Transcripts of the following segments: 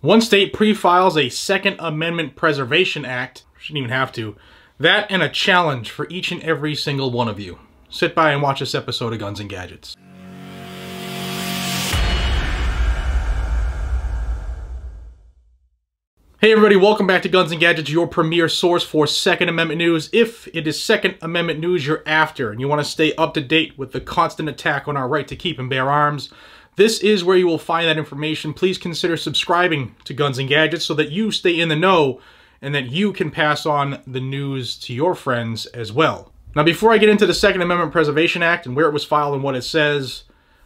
One state pre-files a Second Amendment Preservation Act, shouldn't even have to, that and a challenge for each and every single one of you. Sit by and watch this episode of Guns and Gadgets. Hey everybody, welcome back to Guns and Gadgets, your premier source for Second Amendment news. If it is Second Amendment news you're after and you want to stay up to date with the constant attack on our right to keep and bear arms, this is where you will find that information. Please consider subscribing to Guns and Gadgets so that you stay in the know and that you can pass on the news to your friends as well. Now, before I get into the Second Amendment Preservation Act and where it was filed and what it says,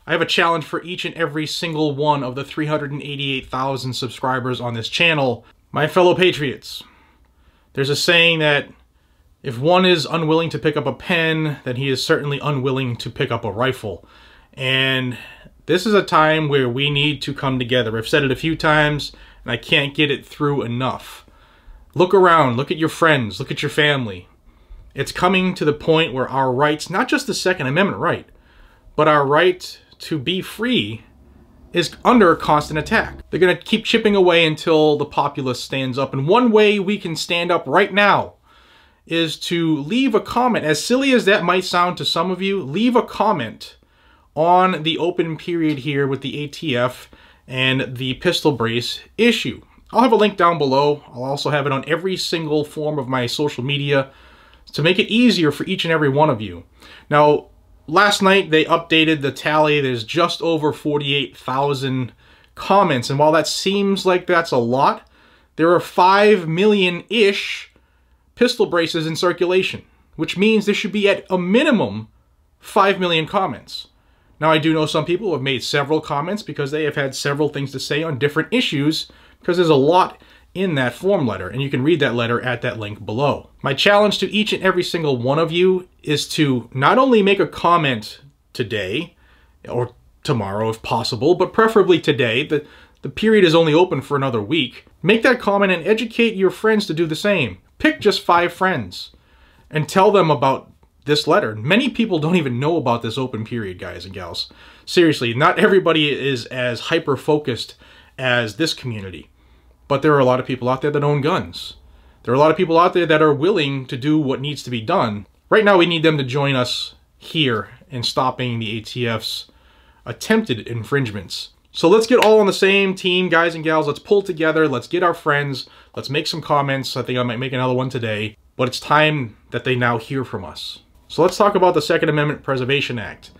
I have a challenge for each and every single one of the 388,000 subscribers on this channel. My fellow patriots, there's a saying that if one is unwilling to pick up a pen, then he is certainly unwilling to pick up a rifle. And this is a time where we need to come together. I've said it a few times, and I can't get it through enough. Look around, look at your friends, look at your family. It's coming to the point where our rights, not just the Second Amendment right, but our right to be free is under constant attack. They're going to keep chipping away until the populace stands up. And one way we can stand up right now is to leave a comment. As silly as that might sound to some of you, leave a comment on the open period here with the ATF and the pistol brace issue. I'll have a link down below. I'll also have it on every single form of my social media to make it easier for each and every one of you. Now, last night they updated the tally. There's just over 48,000 comments. And while that seems like that's a lot, there are 5 million-ish pistol braces in circulation, which means there should be at a minimum 5 million comments. Now, I do know some people have made several comments because they have had several things to say on different issues because there's a lot in that form letter, and you can read that letter at that link below. My challenge to each and every single one of you is to not only make a comment today or tomorrow if possible, but preferably today. The, the period is only open for another week. Make that comment and educate your friends to do the same. Pick just five friends and tell them about this letter. Many people don't even know about this open period, guys and gals. Seriously, not everybody is as hyper-focused as this community. But there are a lot of people out there that own guns. There are a lot of people out there that are willing to do what needs to be done. Right now, we need them to join us here in stopping the ATF's attempted infringements. So let's get all on the same team, guys and gals. Let's pull together. Let's get our friends. Let's make some comments. I think I might make another one today. But it's time that they now hear from us. So let's talk about the Second Amendment Preservation Act.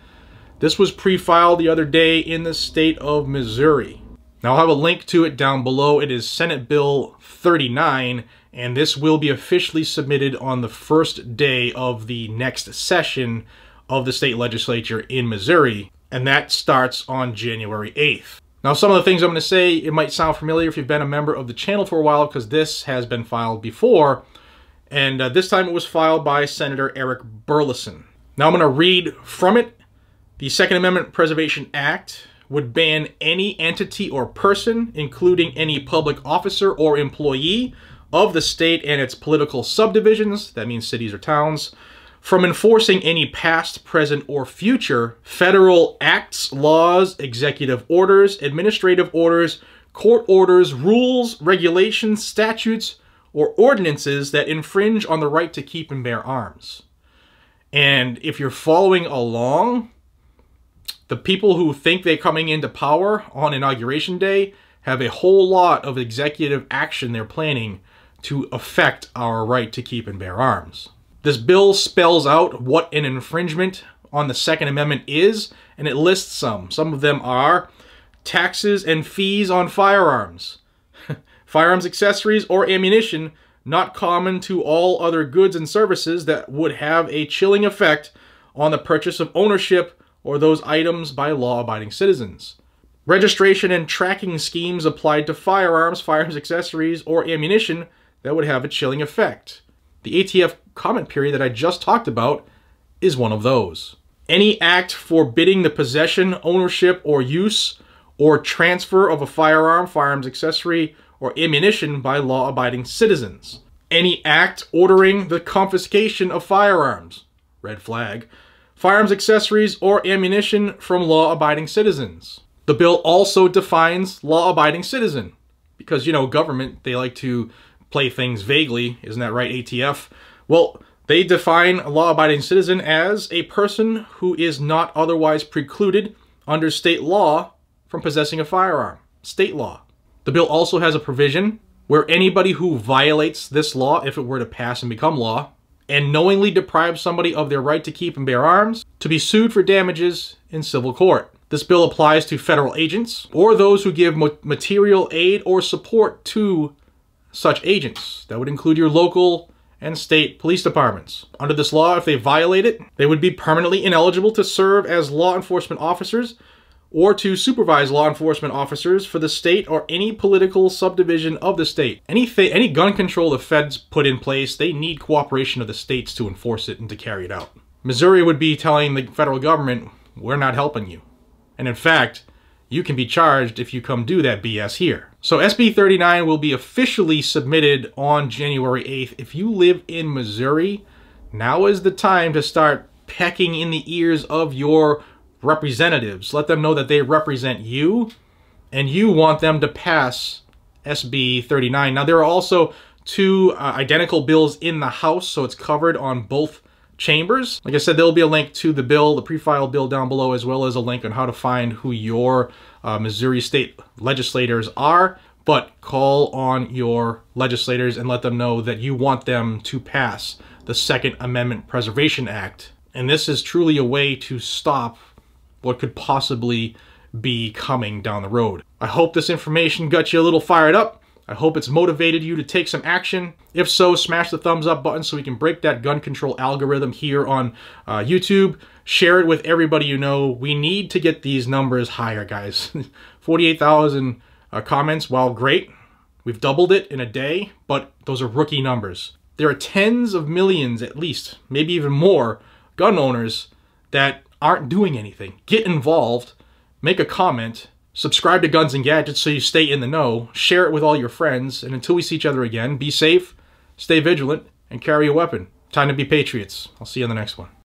This was pre-filed the other day in the state of Missouri. Now I'll have a link to it down below. It is Senate Bill 39, and this will be officially submitted on the first day of the next session of the state legislature in Missouri, and that starts on January 8th. Now some of the things I'm going to say, it might sound familiar if you've been a member of the channel for a while because this has been filed before, and uh, this time it was filed by Senator Eric Burleson. Now I'm going to read from it. The Second Amendment Preservation Act would ban any entity or person, including any public officer or employee of the state and its political subdivisions, that means cities or towns, from enforcing any past, present, or future federal acts, laws, executive orders, administrative orders, court orders, rules, regulations, statutes, or ordinances that infringe on the right to keep and bear arms. And if you're following along, the people who think they're coming into power on Inauguration Day have a whole lot of executive action they're planning to affect our right to keep and bear arms. This bill spells out what an infringement on the Second Amendment is, and it lists some. Some of them are taxes and fees on firearms, Firearms accessories or ammunition not common to all other goods and services that would have a chilling effect on the purchase of ownership or those items by law-abiding citizens. Registration and tracking schemes applied to firearms, firearms accessories, or ammunition that would have a chilling effect. The ATF comment period that I just talked about is one of those. Any act forbidding the possession, ownership, or use, or transfer of a firearm, firearms accessory, or ammunition by law abiding citizens. Any act ordering the confiscation of firearms, red flag, firearms accessories, or ammunition from law abiding citizens. The bill also defines law abiding citizen because, you know, government, they like to play things vaguely. Isn't that right, ATF? Well, they define a law-abiding citizen as a person who is not otherwise precluded under state law from possessing a firearm. State law. The bill also has a provision where anybody who violates this law, if it were to pass and become law, and knowingly deprives somebody of their right to keep and bear arms, to be sued for damages in civil court. This bill applies to federal agents or those who give material aid or support to such agents. That would include your local and state police departments. Under this law, if they violate it, they would be permanently ineligible to serve as law enforcement officers or to supervise law enforcement officers for the state or any political subdivision of the state. Any, any gun control the feds put in place, they need cooperation of the states to enforce it and to carry it out. Missouri would be telling the federal government, we're not helping you. And in fact, you can be charged if you come do that BS here. So SB 39 will be officially submitted on January 8th. If you live in Missouri, now is the time to start pecking in the ears of your representatives. Let them know that they represent you and you want them to pass SB 39. Now, there are also two uh, identical bills in the House, so it's covered on both chambers. Like I said, there'll be a link to the bill, the pre-filed bill down below, as well as a link on how to find who your uh, Missouri state legislators are. But call on your legislators and let them know that you want them to pass the Second Amendment Preservation Act. And this is truly a way to stop what could possibly be coming down the road. I hope this information got you a little fired up. I hope it's motivated you to take some action. If so, smash the thumbs up button so we can break that gun control algorithm here on uh, YouTube. Share it with everybody you know. We need to get these numbers higher, guys. 48,000 uh, comments, while great, we've doubled it in a day, but those are rookie numbers. There are tens of millions, at least, maybe even more, gun owners that aren't doing anything. Get involved, make a comment, subscribe to Guns and Gadgets so you stay in the know, share it with all your friends, and until we see each other again, be safe, stay vigilant, and carry a weapon. Time to be patriots. I'll see you on the next one.